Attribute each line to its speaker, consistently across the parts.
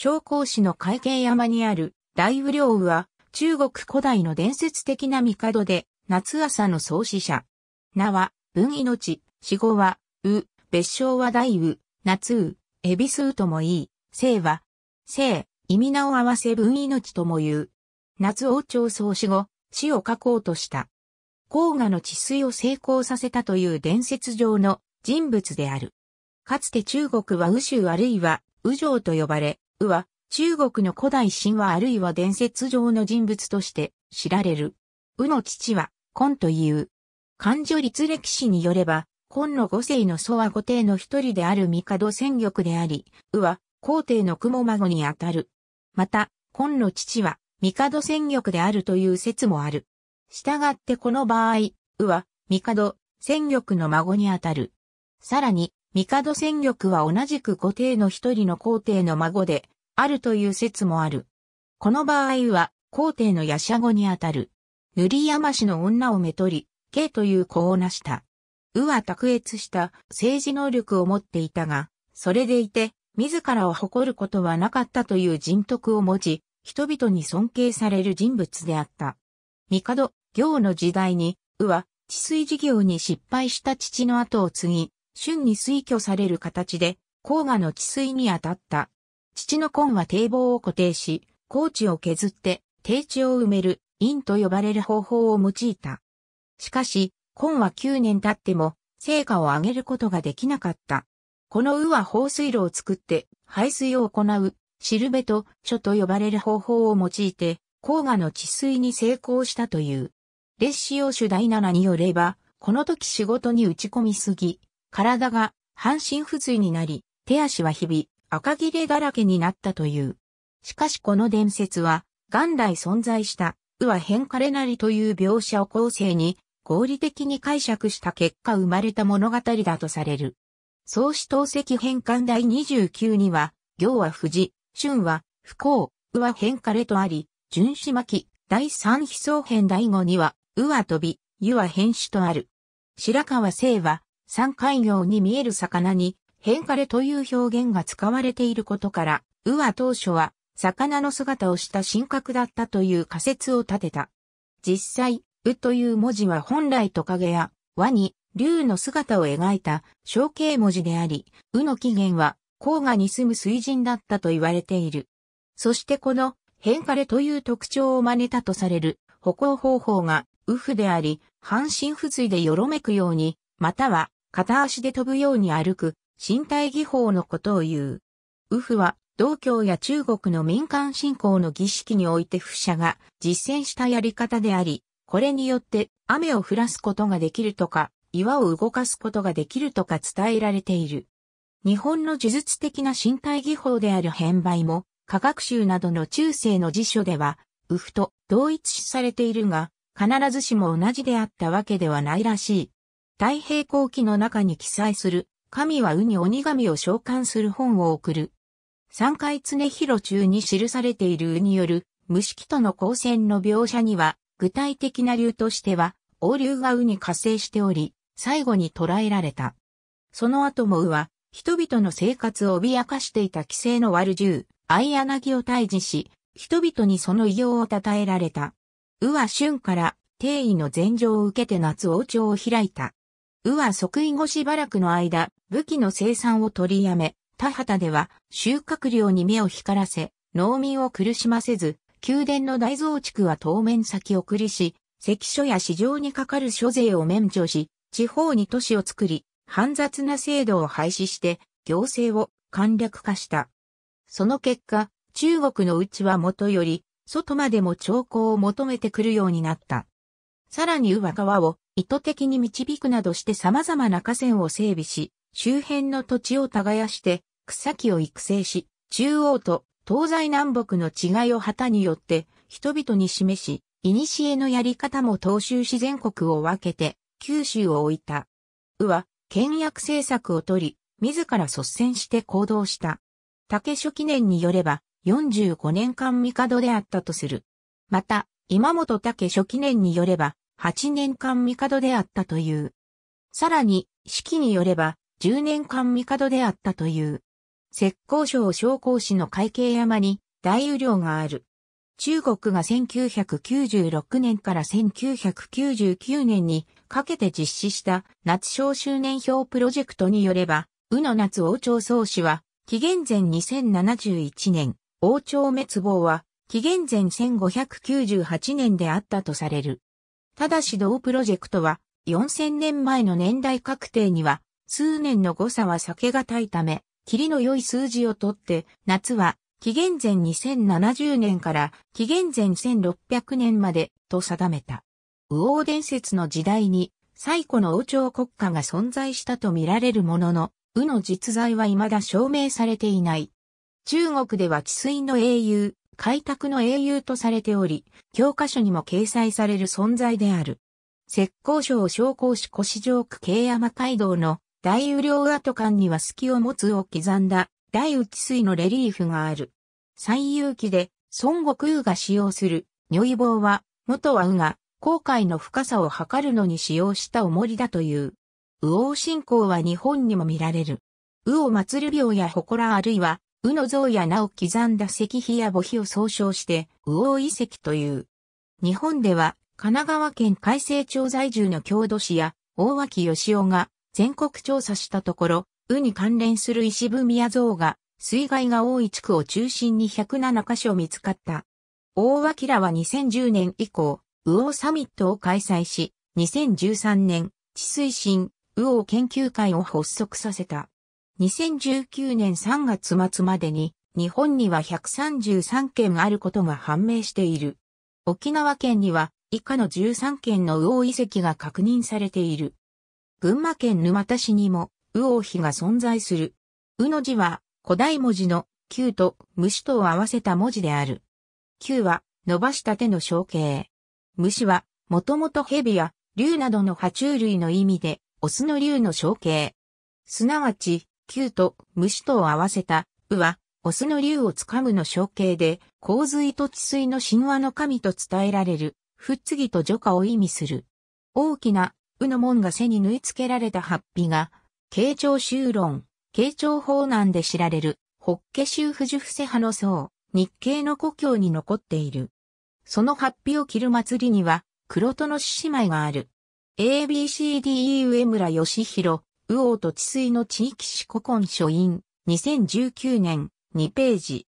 Speaker 1: 昇降市の海景山にある大雨量雨は中国古代の伝説的な帝で夏朝の創始者。名は文命、死後は、う、別称は大雨、夏雨、恵比寿とも言い、姓は、姓、意味名を合わせ文命とも言う。夏王朝創始後、死を書こうとした。黄河の治水を成功させたという伝説上の人物である。かつて中国は宇宙あるいは宇城と呼ばれ、ウは、中国の古代神話あるいは伝説上の人物として知られる。ウの父は、コンという。漢女律歴史によれば、コンの五世の祖は五帝の一人である帝戦玉であり、ウは、皇帝の雲孫にあたる。また、コンの父は、帝戦玉であるという説もある。従ってこの場合、ウは、帝、戦玉の孫にあたる。さらに、帝戦力は同じく皇帝の一人の皇帝の孫で、あるという説もある。この場合は、皇帝のヤシャゴにあたる。塗山氏の女をめとり、刑という子を成した。うは卓越した政治能力を持っていたが、それでいて、自らを誇ることはなかったという人徳を持ち、人々に尊敬される人物であった。帝、行の時代に、うは、治水事業に失敗した父の後を継ぎ、春に推挙される形で、黄河の治水に当たった。父の根は堤防を固定し、高地を削って、低地を埋める、陰と呼ばれる方法を用いた。しかし、根は9年経っても、成果を上げることができなかった。この雨は放水路を作って、排水を行う、シルベと書と呼ばれる方法を用いて、黄河の治水に成功したという。列子用主第7によれば、この時仕事に打ち込みすぎ、体が半身不随になり、手足は日々赤切れだらけになったという。しかしこの伝説は、元来存在した、うは変かれなりという描写を後世に合理的に解釈した結果生まれた物語だとされる。創始透析変換第29には、行は富士、春は不幸、うは変かれとあり、順視巻き、第三悲壮編第5には、うは飛び、ゆは変種とある。白川聖は、三海魚に見える魚に、変化れという表現が使われていることから、ウは当初は、魚の姿をした神格だったという仮説を立てた。実際、ウという文字は本来トカゲや、ワニ、竜の姿を描いた象形文字であり、ウの起源は黄河に住む水人だったと言われている。そしてこの変化れという特徴を真似たとされる歩行方法がウフであり、半身不随でよろめくように、または片足で飛ぶように歩く、身体技法のことを言う。ウフは、道教や中国の民間信仰の儀式において不者が実践したやり方であり、これによって雨を降らすことができるとか、岩を動かすことができるとか伝えられている。日本の呪術的な身体技法である変売も、科学集などの中世の辞書では、ウフと同一視されているが、必ずしも同じであったわけではないらしい。太平後記の中に記載する、神は右に鬼神を召喚する本を送る。三回常広中に記されている右による、無式との交戦の描写には、具体的な流としては、王流が右に活性しており、最後に捉えられた。その後も右は、人々の生活を脅かしていた規制の悪獣、ナギを退治し、人々にその異様を称えられた。ウは春から、帝位の禅譲を受けて夏王朝を開いた。宇和即位後しばらくの間、武器の生産を取りやめ、田畑では収穫量に目を光らせ、農民を苦しませず、宮殿の大増築は当面先送りし、関所や市場にかかる諸税を免除し、地方に都市を作り、煩雑な制度を廃止して、行政を簡略化した。その結果、中国の内は元より、外までも兆候を求めてくるようになった。さらに上川を意図的に導くなどして様々な河川を整備し、周辺の土地を耕して草木を育成し、中央と東西南北の違いを旗によって人々に示し、古のやり方も東州自然国を分けて九州を置いた。うは、倹約政策をとり、自ら率先して行動した。竹書記念によれば、45年間帝であったとする。また、今本竹書記念によれば、8年間帝であったという。さらに、式によれば、10年間帝であったという。浙江省商工市の会計山に大雨量がある。中国が1996年から1999年にかけて実施した夏小周年表プロジェクトによれば、宇野夏王朝宗氏は、紀元前2071年、王朝滅亡は、紀元前1598年であったとされる。ただし同プロジェクトは4000年前の年代確定には数年の誤差は避けがたいため、霧の良い数字をとって、夏は紀元前2070年から紀元前1600年までと定めた。右王伝説の時代に最古の王朝国家が存在したと見られるものの、右の実在は未だ証明されていない。中国では治水の英雄、開拓の英雄とされており、教科書にも掲載される存在である。石膏省商工市越上区慶山街道の大雨量跡館には隙を持つを刻んだ大内水のレリーフがある。最有機で孫悟空が使用する如意棒は元は右が航海の深さを測るのに使用した重りだという。右往信仰は日本にも見られる。右を祭る病や祠あるいは宇野像や名を刻んだ石碑や墓碑を総称して、宇王遺跡という。日本では、神奈川県海西町在住の郷土史や、大脇義夫が全国調査したところ、宇に関連する石踏み像が、水害が多い地区を中心に107カ所見つかった。大脇らは2010年以降、宇王サミットを開催し、2013年、地水深、宇王研究会を発足させた。2019年3月末までに日本には133件あることが判明している。沖縄県には以下の13件の魚遺跡が確認されている。群馬県沼田市にも魚碑が存在する。うの字は古代文字の旧と虫とを合わせた文字である。旧は伸ばした手の象形。虫はもともと蛇や竜などの爬虫類の意味でオスの竜の象形。すなわち球と虫とを合わせた、うは、オスの竜をつかむの象形で、洪水と治水の神話の神と伝えられる、ふつぎと除下を意味する。大きな、うの門が背に縫い付けられた八臂が、慶長修論、慶長法難で知られる、ッケ宗不樹伏せ派の僧、日系の故郷に残っている。その八臂を着る祭りには、黒戸の獅子舞がある。ABCDE 上村義弘、右往と治水の地域史古今書院、2019年、2ページ。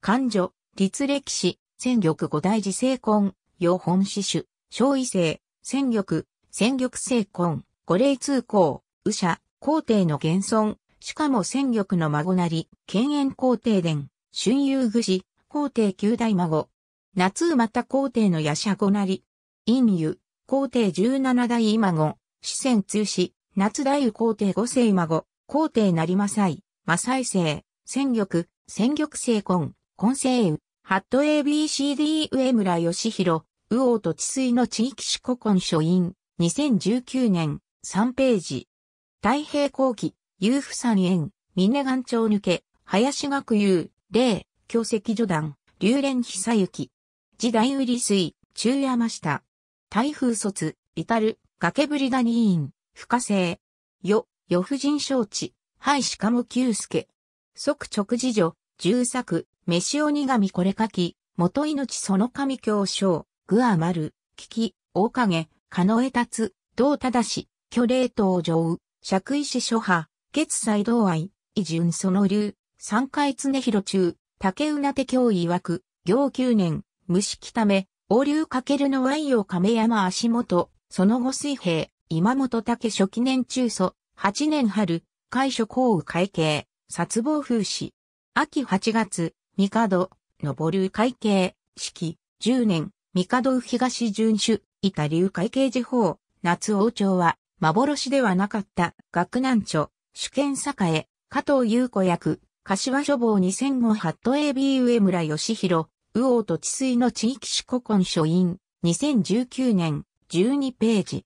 Speaker 1: 漢女、立歴史、戦力五大寺聖婚、養本詩種、小異性、戦力、戦力聖婚、五霊通行、武者、皇帝の現存、しかも戦力の孫なり、県猿皇帝殿、春遊愚事、皇帝九代孫。夏また皇帝の夜叉子なり、陰湯、皇帝十七代孫、四川通史、夏大雨皇帝五世孫、皇帝なりまさい、まさい生、戦玉、戦玉成婚、婚生雨、ハット ABCD 上村義弘、右王と治水の地域史古今書院、2019年、3ページ。太平後期、裕夫三円、峰岩町抜け、林学友、霊、教石序団、流連久行。時代売り水、中山下。台風卒、至る、崖ぶり谷院。不可生。よ、よ婦人承知。はいしかも九助。即直事女、重作、飯鬼神これ書き、元命その神教章、具は丸、危機、大影、かのへ立つ、道正し、巨霊東上、尺石諸派、月祭道愛、異順その流、三回常広中、竹うな手教曰く、行九年、虫式ため、王流かけるの愛を亀山足元、その後水平、今本武初期年中祖、8年春、海所公雨会計、殺亡風刺。秋8月、帝、昇流会計、式、10年、帝東巡守、板流会計時報、夏王朝は、幻ではなかった、学南著、主権栄、加藤優子役、柏書房2 0 0八ハット AB 上村義弘、右王と治水の地域史古今書院、2019年、12ページ。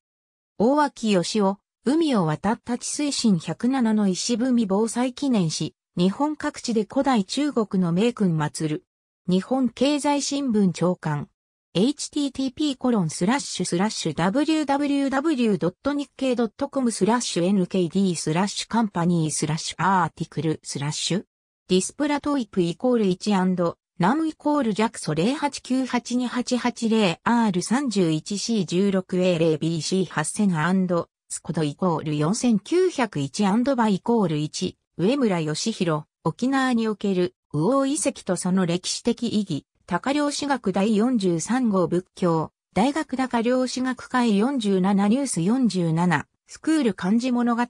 Speaker 1: 大脇義夫、海を渡った地水深107の石踏み防災記念し、日本各地で古代中国の名君祭る。日本経済新聞長官。http コロンスラッシュスラッシュ www.nikkei.com スラッシュ nkd スラッシュカンパニースラッシュアーティクルスラッシュディスプラトイプイコール 1& ナムイコール弱素 08982828R31C16A0BC8000& スコドイコール 4901& バイコール1、上村義弘、沖縄における魚王遺跡とその歴史的意義、高漁師学第43号仏教、大学高漁師学会47ニュース47、スクール漢字物語、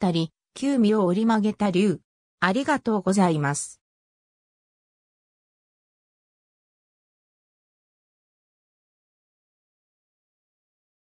Speaker 1: 旧味を折り曲げた竜。ありがとうございます。